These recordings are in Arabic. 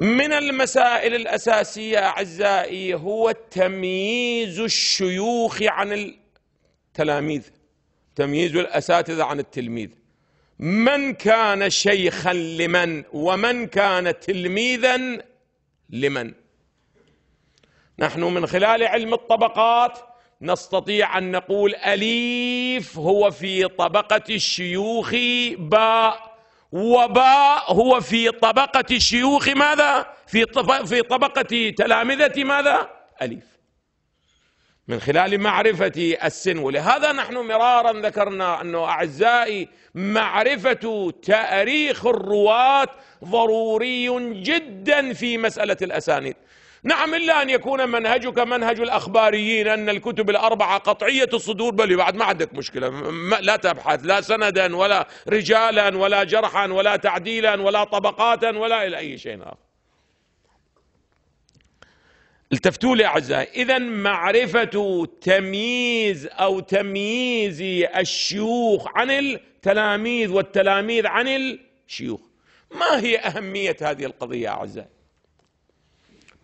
من المسائل الأساسية أعزائي هو تمييز الشيوخ عن التلاميذ تمييز الأساتذة عن التلميذ من كان شيخا لمن ومن كان تلميذا لمن نحن من خلال علم الطبقات نستطيع أن نقول أليف هو في طبقة الشيوخ باء وباء هو في طبقة الشيوخ ماذا في في طبقة تلامذة ماذا أليف من خلال معرفة السن ولهذا نحن مرارا ذكرنا أنه أعزائي معرفة تاريخ الرواة ضروري جدا في مسألة الأسانيد نعم إلا أن يكون منهجك منهج الأخباريين أن الكتب الأربعة قطعية الصدور بل بعد ما عندك مشكلة لا تبحث لا سندا ولا رجالا ولا جرحا ولا تعديلا ولا طبقاتا ولا إلى أي شيء آخر التفتوا لي أعزائي إذا معرفة تمييز أو تمييز الشيوخ عن التلاميذ والتلاميذ عن الشيوخ ما هي أهمية هذه القضية أعزائي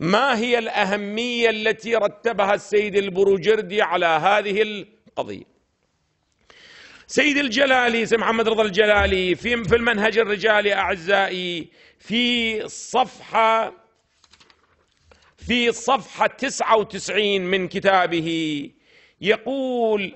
ما هي الأهمية التي رتبها السيد البروجردي على هذه القضية سيد الجلالي سيد محمد رضا الجلالي في في المنهج الرجالي أعزائي في صفحة في صفحة 99 من كتابه يقول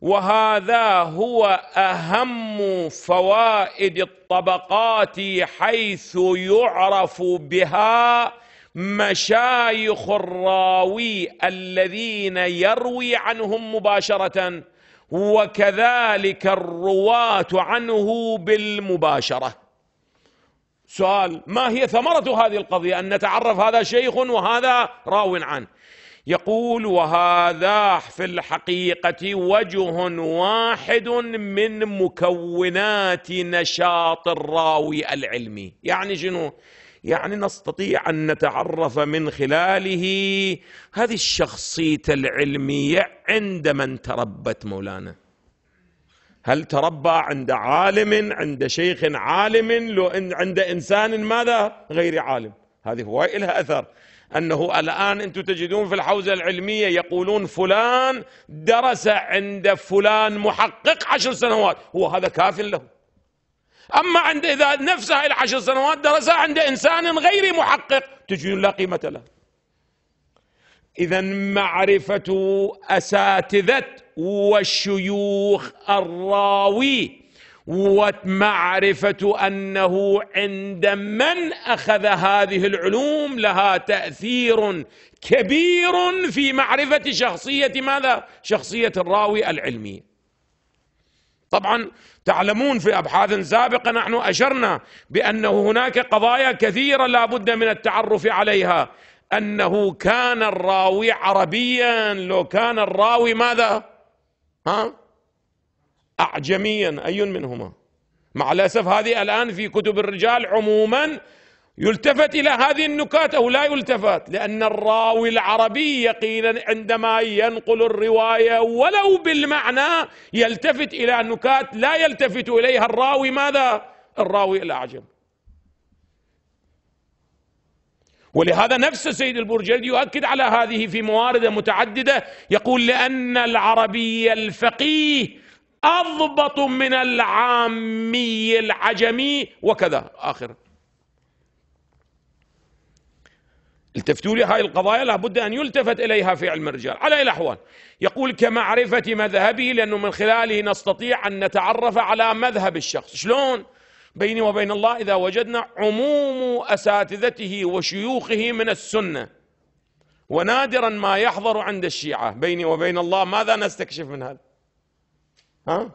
وهذا هو أهم فوائد الطبقات حيث يعرف بها مشايخ الراوي الذين يروي عنهم مباشرة وكذلك الرواة عنه بالمباشره سؤال ما هي ثمرة هذه القضية أن نتعرف هذا شيخ وهذا راو عنه يقول وهذا في الحقيقة وجه واحد من مكونات نشاط الراوي العلمي يعني شنو يعني نستطيع أن نتعرف من خلاله هذه الشخصية العلمية عند من تربت مولانا هل تربى عند عالم عند شيخ عالم لو عند إنسان ماذا غير عالم هذه هواي لها أثر أنه الآن أنتم تجدون في الحوزة العلمية يقولون فلان درس عند فلان محقق عشر سنوات هو هذا كاف له أما عند إذا نفسه العشر سنوات درسها عند إنسان غير محقق تجدون لا قيمة له اذا معرفه اساتذه والشيوخ الراوي ومعرفه انه عند من اخذ هذه العلوم لها تاثير كبير في معرفه شخصيه ماذا؟ شخصيه الراوي العلمي. طبعا تعلمون في ابحاث سابقه نحن اشرنا بانه هناك قضايا كثيره لا بد من التعرف عليها أنه كان الراوي عربيا لو كان الراوي ماذا ها أعجميا أي منهما مع الأسف هذه الآن في كتب الرجال عموما يلتفت إلى هذه النكات أو لا يلتفت لأن الراوي العربي يقينا عندما ينقل الرواية ولو بالمعنى يلتفت إلى نكات لا يلتفت إليها الراوي ماذا الراوي الأعجم ولهذا نفس السيد البرجردي يؤكد على هذه في موارد متعددة يقول لأن العربي الفقيه أضبط من العامي العجمي وكذا آخر التفتوا لي هاي القضايا لابد أن يلتفت إليها في علم الرجال على الأحوال يقول كمعرفة مذهبه لأنه من خلاله نستطيع أن نتعرف على مذهب الشخص شلون؟ بيني وبين الله إذا وجدنا عموم أساتذته وشيوخه من السنة ونادرا ما يحضر عند الشيعة بيني وبين الله ماذا نستكشف من هذا ها؟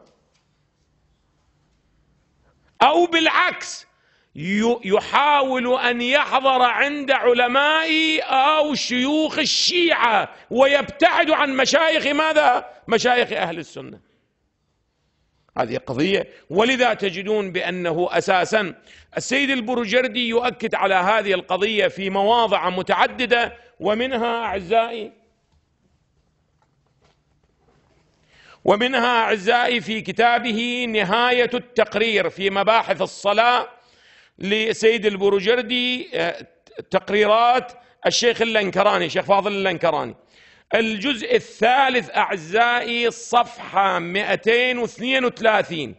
أو بالعكس يحاول أن يحضر عند علماء أو شيوخ الشيعة ويبتعد عن مشايخ ماذا؟ مشايخ أهل السنة هذه قضية ولذا تجدون بأنه أساسا السيد البرجردي يؤكد على هذه القضية في مواضع متعددة ومنها أعزائي ومنها أعزائي في كتابه نهاية التقرير في مباحث الصلاة لسيد البرجردي آه، تقريرات الشيخ اللنكراني الشيخ فاضل اللنكراني الجزء الثالث أعزائي صفحة 232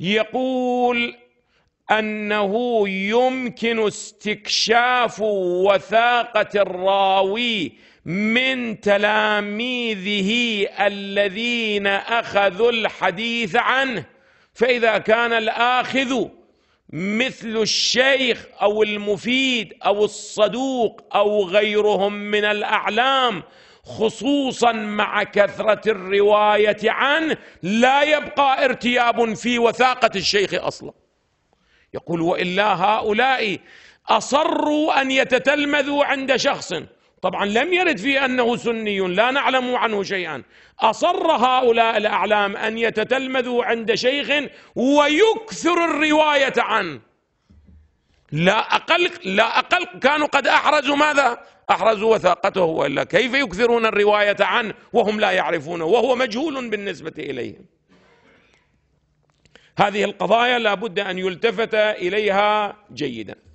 يقول أنه يمكن استكشاف وثاقة الراوي من تلاميذه الذين أخذوا الحديث عنه فإذا كان الآخذ مثل الشيخ او المفيد او الصدوق او غيرهم من الاعلام خصوصا مع كثرة الرواية عنه لا يبقى ارتياب في وثاقة الشيخ أصلا يقول وإلا هؤلاء أصروا أن يتتلمذوا عند شخص طبعا لم يرد في أنه سني لا نعلم عنه شيئا أصر هؤلاء الأعلام أن يتتلمذوا عند شيخ ويكثر الرواية عنه لا أقل, لا أقل كانوا قد أحرزوا ماذا أحرزوا وثاقته وإلا كيف يكثرون الرواية عنه وهم لا يعرفونه وهو مجهول بالنسبة إليهم هذه القضايا لا بد أن يلتفت إليها جيداً